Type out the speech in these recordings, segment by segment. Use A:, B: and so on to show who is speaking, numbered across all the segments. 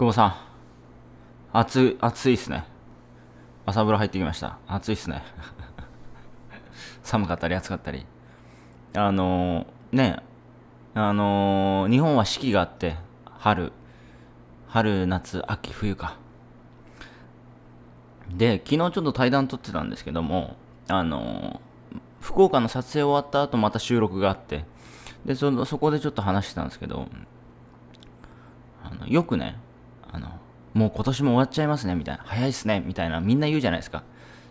A: 久保さん。暑い、暑いっすね。朝風呂入ってきました。暑いっすね。寒かったり暑かったり。あのー、ね、あのー、日本は四季があって、春、春、夏、秋、冬か。で、昨日ちょっと対談撮ってたんですけども、あのー、福岡の撮影終わった後また収録があって、で、そのそこでちょっと話してたんですけど、あのよくね、あの、もう今年も終わっちゃいますね、みたいな。早いっすね、みたいな。みんな言うじゃないですか。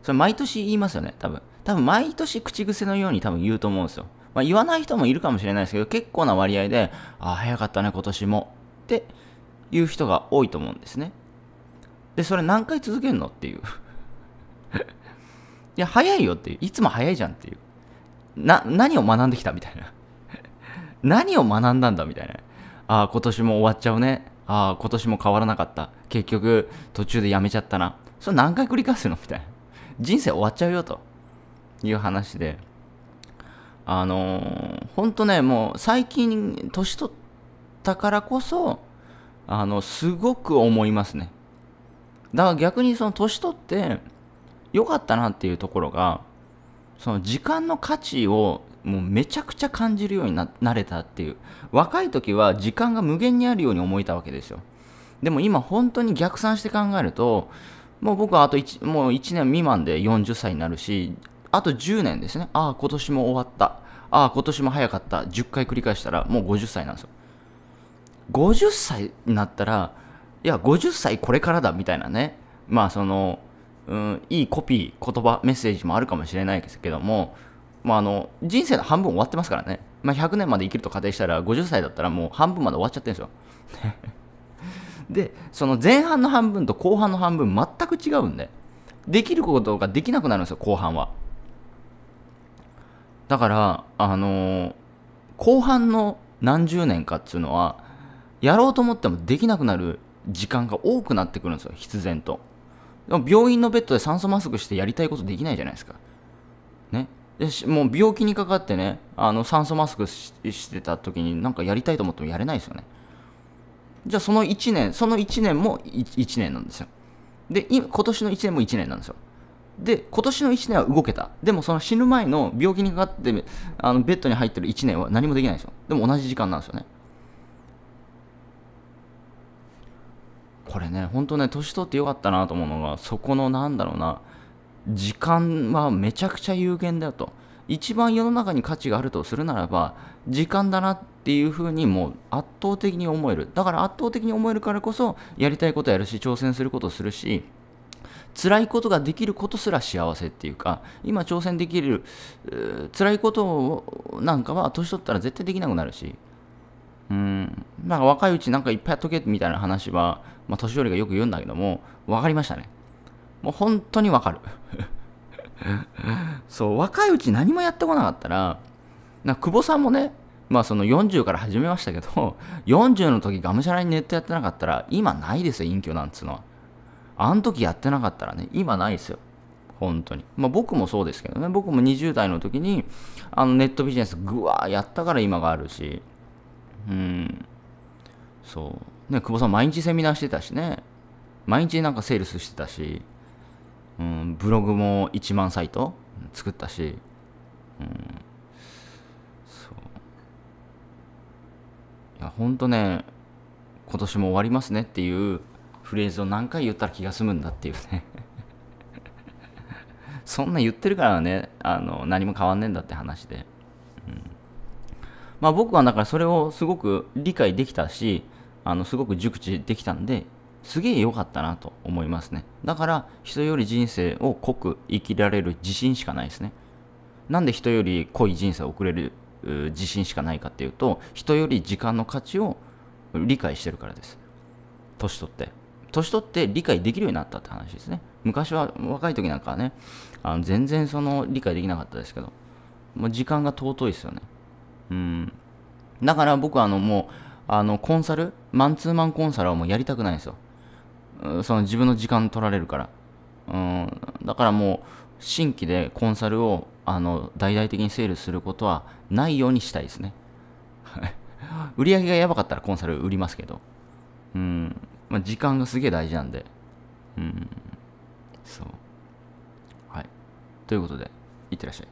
A: それ毎年言いますよね、多分。多分毎年口癖のように多分言うと思うんですよ。まあ、言わない人もいるかもしれないですけど、結構な割合で、あ、早かったね、今年も。って言う人が多いと思うんですね。で、それ何回続けるのっていう。いや、早いよっていう。いつも早いじゃんっていう。な、何を学んできたみたいな。何を学んだんだみたいな。ああ、今年も終わっちゃうね。ああ、今年も変わらなかった。結局、途中でやめちゃったな。それ何回繰り返すのみたいな。人生終わっちゃうよ、という話で。あのー、ほんとね、もう最近、年取ったからこそ、あの、すごく思いますね。だから逆にその年取って良かったなっていうところが、その時間の価値をもうめちゃくちゃ感じるようにななれたっていう若い時は時間が無限にあるように思えたわけですよでも今本当に逆算して考えるともう僕はあと 1, もう1年未満で40歳になるしあと10年ですねああ今年も終わったああ今年も早かった10回繰り返したらもう50歳なんですよ50歳になったらいや50歳これからだみたいなねまあその、うん、いいコピー言葉メッセージもあるかもしれないですけどもまあ、あの人生の半分終わってますからね、まあ、100年まで生きると仮定したら50歳だったらもう半分まで終わっちゃってるんですよ でその前半の半分と後半の半分全く違うんでできることができなくなるんですよ後半はだからあのー、後半の何十年かっていうのはやろうと思ってもできなくなる時間が多くなってくるんですよ必然と病院のベッドで酸素マスクしてやりたいことできないじゃないですかもう病気にかかってねあの酸素マスクしてた時になんかやりたいと思ってもやれないですよねじゃあその1年その1年も 1, 1年なんですよで今年の1年も1年なんですよで今年の1年は動けたでもその死ぬ前の病気にかかってあのベッドに入ってる1年は何もできないですよでも同じ時間なんですよねこれね本当ね年取ってよかったなと思うのがそこのなんだろうな時間はめちゃくちゃ有限だと一番世の中に価値があるとするならば時間だなっていうふうにもう圧倒的に思えるだから圧倒的に思えるからこそやりたいことやるし挑戦することするし辛いことができることすら幸せっていうか今挑戦できる辛いことなんかは年取ったら絶対できなくなるしうんなんか若いうちなんかいっぱいやっとけみたいな話は、まあ、年寄りがよく言うんだけども分かりましたねもう本当にわかるそう若いうち何もやってこなかったらな久保さんもねまあその40から始めましたけど40の時がむしゃらにネットやってなかったら今ないですよ隠居なんつうのはあの時やってなかったらね今ないですよ本当にまあ僕もそうですけどね僕も20代の時にあのネットビジネスぐわーやったから今があるしうんそうね久保さん毎日セミナーしてたしね毎日なんかセールスしてたしうん、ブログも1万サイト作ったし、うん、そういや本当ね今年も終わりますねっていうフレーズを何回言ったら気が済むんだっていうね そんな言ってるからねあの何も変わんねえんだって話で、うん、まあ僕はだからそれをすごく理解できたしあのすごく熟知できたんですげえ良かったなと思いますね。だから人より人生を濃く生きられる自信しかないですね。なんで人より濃い人生を送れる自信しかないかっていうと人より時間の価値を理解してるからです。年取って。年取って理解できるようになったって話ですね。昔は若い時なんかはね、あの全然その理解できなかったですけど、もう時間が尊いですよね。うん。だから僕はあのもう、あのコンサル、マンツーマンコンサルはもうやりたくないんですよ。その自分の時間取られるから。うん、だからもう、新規でコンサルを、あの、大々的にセールすることはないようにしたいですね。売り上げがやばかったらコンサル売りますけど。うん。まあ、時間がすげえ大事なんで。うん。そう。はい。ということで、いってらっしゃい。